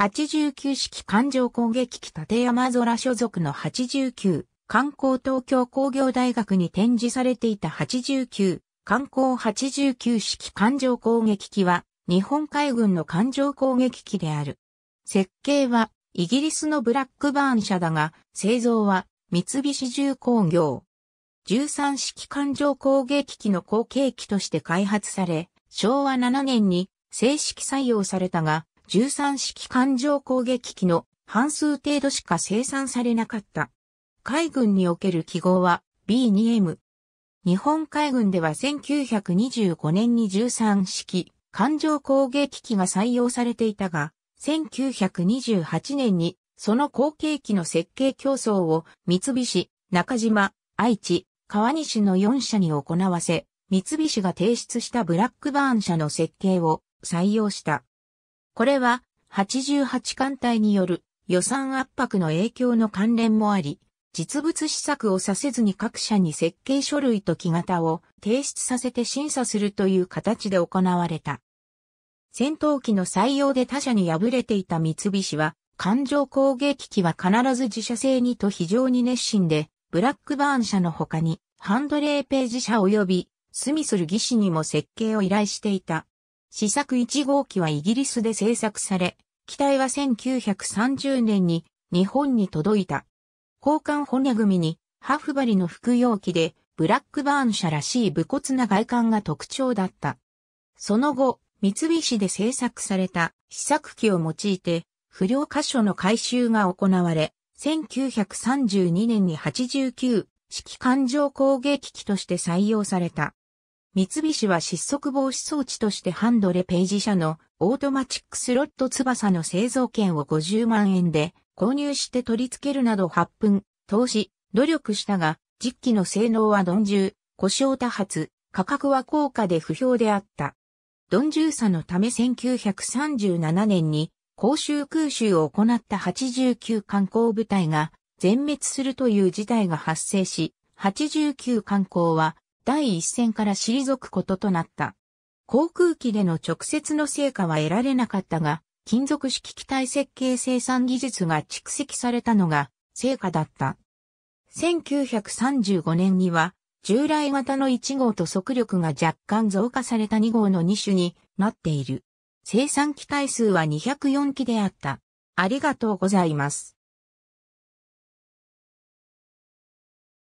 89式艦上攻撃機立山空所属の89、観光東京工業大学に展示されていた89、観光89式艦上攻撃機は、日本海軍の艦上攻撃機である。設計は、イギリスのブラックバーン社だが、製造は、三菱重工業。13式艦上攻撃機の後継機として開発され、昭和7年に正式採用されたが、13式艦上攻撃機の半数程度しか生産されなかった。海軍における記号は B2M。日本海軍では1925年に13式艦上攻撃機が採用されていたが、1928年にその後継機の設計競争を三菱、中島、愛知、川西の4社に行わせ、三菱が提出したブラックバーン社の設計を採用した。これは88艦隊による予算圧迫の影響の関連もあり、実物試作をさせずに各社に設計書類と木型を提出させて審査するという形で行われた。戦闘機の採用で他社に敗れていた三菱は、艦上攻撃機は必ず自社製にと非常に熱心で、ブラックバーン社の他に、ハンドレーページ社及び、スミスル技師にも設計を依頼していた。試作1号機はイギリスで製作され、機体は1930年に日本に届いた。交換骨組みにハフバリの服用機でブラックバーン社らしい武骨な外観が特徴だった。その後、三菱で製作された試作機を用いて不良箇所の回収が行われ、1932年に89式艦上攻撃機として採用された。三菱は失速防止装置としてハンドレページ社のオートマチックスロット翼の製造権を50万円で購入して取り付けるなど8分、投資、努力したが、実機の性能は鈍重、故障多発、価格は高価で不評であった。鈍重さのため1937年に公衆空襲を行った89観光部隊が全滅するという事態が発生し、89観光は第一線から退くこととなった。航空機での直接の成果は得られなかったが、金属式機体設計生産技術が蓄積されたのが成果だった。1935年には、従来型の1号と速力が若干増加された2号の2種になっている。生産機体数は204機であった。ありがとうございます。